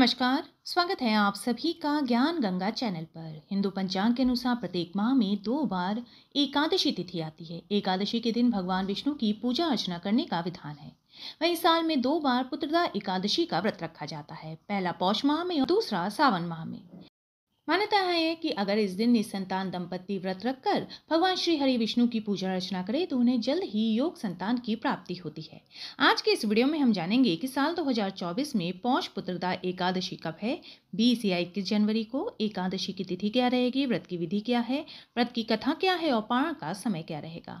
नमस्कार स्वागत है आप सभी का ज्ञान गंगा चैनल पर हिंदू पंचांग के अनुसार प्रत्येक माह में दो बार एकादशी तिथि आती है एकादशी के दिन भगवान विष्णु की पूजा अर्चना करने का विधान है वही साल में दो बार पुत्रदा एकादशी का व्रत रखा जाता है पहला पौष माह में और दूसरा सावन माह में मान्यता है कि अगर इस दिन निसंतान दंपत्ति व्रत रखकर भगवान श्री हरि विष्णु की पूजा अर्चना करें तो उन्हें जल्द ही योग संतान की प्राप्ति होती है आज के इस वीडियो में हम जानेंगे कि साल 2024 में पौष पुत्रदा एकादशी कब है बीस या इक्कीस जनवरी को एकादशी की तिथि क्या रहेगी व्रत की विधि क्या है व्रत की कथा क्या है और पारण का समय क्या रहेगा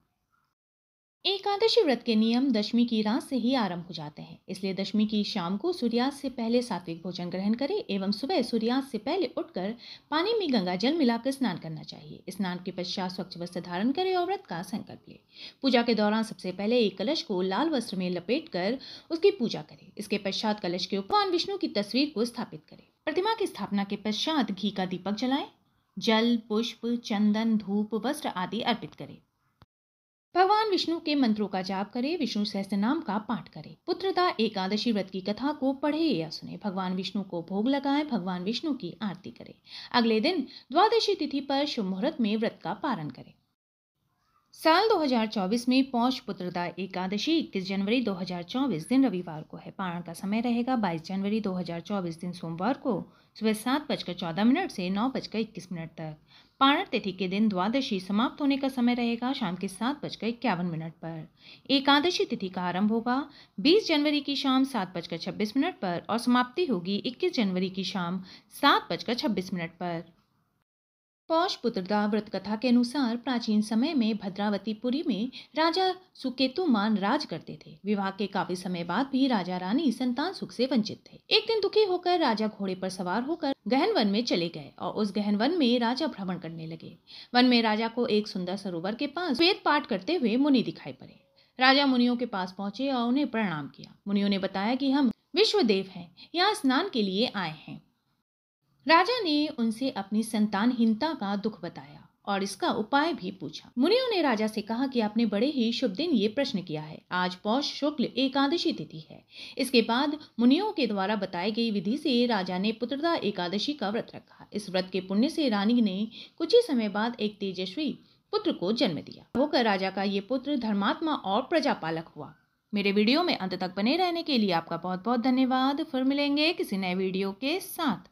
एकादशी व्रत के नियम दशमी की रात से ही आरंभ हो जाते हैं इसलिए दशमी की शाम को सूर्यास्त से पहले सात्विक भोजन ग्रहण करें एवं सुबह सूर्यास्त से पहले उठकर पानी में गंगा जल मिलाकर स्नान करना चाहिए स्नान के पश्चात स्वच्छ वस्त्र धारण करें और व्रत का संकल्प लें पूजा के दौरान सबसे पहले एक कलश को लाल वस्त्र में लपेट कर उसकी पूजा करें इसके पश्चात कलश के ऊपर विष्णु की तस्वीर को स्थापित करें प्रतिमा की स्थापना के पश्चात घी का दीपक जलाएं जल पुष्प चंदन धूप वस्त्र आदि अर्पित करें भगवान विष्णु के मंत्रों का जाप करें विष्णु सहस्त्र नाम का पाठ करें पुत्रता एकादशी व्रत की कथा को पढ़े या सुने भगवान विष्णु को भोग लगाएं भगवान विष्णु की आरती करें अगले दिन द्वादशी तिथि पर शुभ मुहूर्त में व्रत का पारण करें साल 2024 में पौष पुत्रदा एकादशी 21 जनवरी 2024 दिन रविवार को है पारण का समय रहेगा 22 जनवरी 2024 दिन सोमवार को सुबह सात बजकर चौदह मिनट से नौ बजकर इक्कीस मिनट तक पारण तिथि के दिन द्वादशी समाप्त होने का समय रहेगा शाम के सात बजकर इक्यावन मिनट पर एकादशी तिथि का आरंभ होगा 20 जनवरी की शाम सात बजकर छब्बीस मिनट पर और समाप्ति होगी 21 जनवरी की शाम सात बजकर छब्बीस मिनट पर पौष पुत्रदा व्रत कथा के अनुसार प्राचीन समय में भद्रावतीपुरी में राजा सुकेतुमान राज करते थे विवाह के काफी समय बाद भी राजा रानी संतान सुख से वंचित थे एक दिन दुखी होकर राजा घोड़े पर सवार होकर गहन वन में चले गए और उस गहन वन में राजा भ्रमण करने लगे वन में राजा को एक सुंदर सरोवर के पास वेद पाठ करते हुए मुनि दिखाई पड़े राजा मुनियों के पास पहुंचे और उन्हें प्रणाम किया मुनियों ने बताया कि हम विश्वदेव हैं यहाँ स्नान के लिए आए हैं राजा ने उनसे अपनी संतानहीनता का दुख बताया और इसका उपाय भी पूछा मुनियों ने राजा से कहा कि आपने बड़े ही शुभ दिन ये प्रश्न किया है आज पौष शुक्ल एकादशी तिथि है इसके बाद मुनियों के द्वारा बताई गई विधि से राजा ने पुत्रदा एकादशी का व्रत रखा इस व्रत के पुण्य से रानी ने कुछ ही समय बाद एक तेजस्वी पुत्र को जन्म दिया होकर राजा का ये पुत्र धर्मात्मा और प्रजापालक हुआ मेरे वीडियो में अंत तक बने रहने के लिए आपका बहुत बहुत धन्यवाद फिर मिलेंगे किसी नए वीडियो के साथ